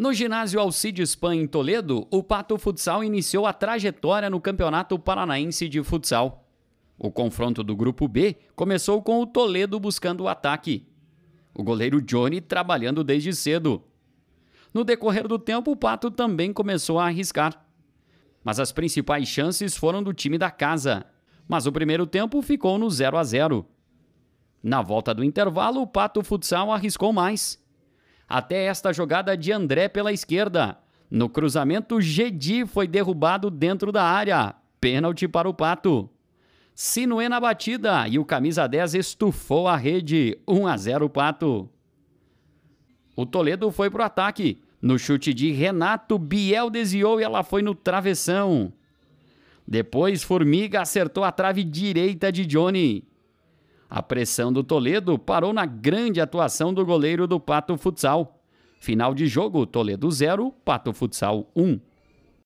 No ginásio Alcides Pan em Toledo, o Pato Futsal iniciou a trajetória no Campeonato Paranaense de Futsal. O confronto do grupo B começou com o Toledo buscando o ataque. O goleiro Johnny trabalhando desde cedo. No decorrer do tempo, o Pato também começou a arriscar. Mas as principais chances foram do time da casa. Mas o primeiro tempo ficou no 0 a 0. Na volta do intervalo, o Pato Futsal arriscou mais até esta jogada de André pela esquerda. No cruzamento, Gedi foi derrubado dentro da área. Pênalti para o Pato. Sinuê na batida e o camisa 10 estufou a rede. 1 a 0 Pato. O Toledo foi para o ataque. No chute de Renato, Biel desviou e ela foi no travessão. Depois, Formiga acertou a trave direita de Johnny. A pressão do Toledo parou na grande atuação do goleiro do Pato Futsal. Final de jogo: Toledo 0, Pato Futsal 1. Um.